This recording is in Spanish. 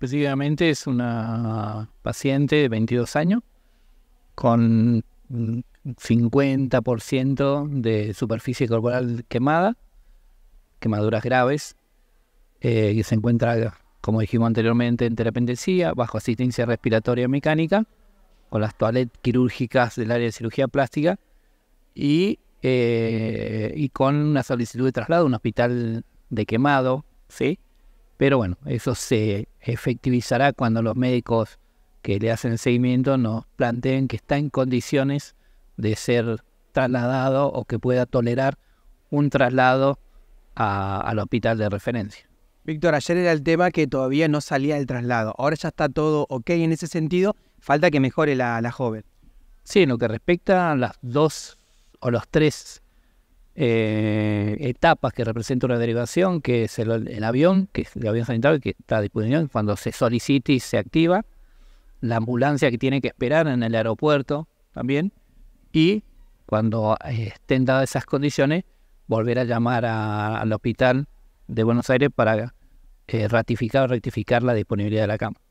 específicamente es una paciente de 22 años con 50% de superficie corporal quemada, quemaduras graves, eh, y se encuentra, como dijimos anteriormente, en terapia bajo asistencia respiratoria mecánica, con las toaletas quirúrgicas del área de cirugía plástica y, eh, y con una solicitud de traslado a un hospital de quemado, ¿sí? Pero bueno, eso se efectivizará cuando los médicos que le hacen seguimiento nos planteen que está en condiciones de ser trasladado o que pueda tolerar un traslado al hospital de referencia. Víctor, ayer era el tema que todavía no salía el traslado. Ahora ya está todo ok en ese sentido. Falta que mejore la, la joven. Sí, en lo que respecta a las dos o los tres eh, etapas que representa una derivación, que es el, avión, que el avión sanitario que está disponible cuando se solicite y se activa, la ambulancia que tiene que esperar en el aeropuerto también, y cuando eh, estén dadas esas condiciones, volver a llamar al hospital de Buenos Aires para eh, ratificar o rectificar la disponibilidad de la cama.